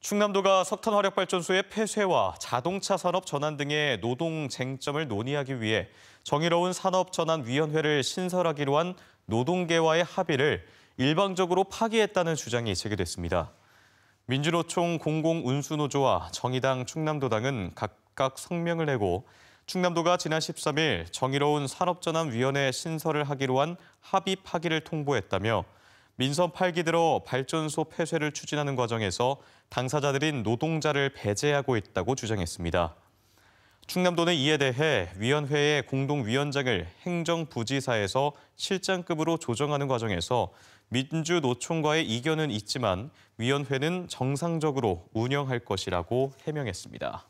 충남도가 석탄 화력 발전소의 폐쇄와 자동차 산업 전환 등의 노동 쟁점을 논의하기 위해 정의로운 산업 전환 위원회를 신설하기로 한 노동계와의 합의를 일방적으로 파기했다는 주장이 제기됐습니다. 민주노총 공공운수노조와 정의당 충남도당은 각각 성명을 내고 충남도가 지난 13일 정의로운 산업전환위원회 신설을 하기로 한 합의 파기를 통보했다며 민선 8기 들어 발전소 폐쇄를 추진하는 과정에서 당사자들인 노동자를 배제하고 있다고 주장했습니다. 충남도는 이에 대해 위원회의 공동위원장을 행정부지사에서 실장급으로 조정하는 과정에서 민주노총과의 이견은 있지만 위원회는 정상적으로 운영할 것이라고 해명했습니다.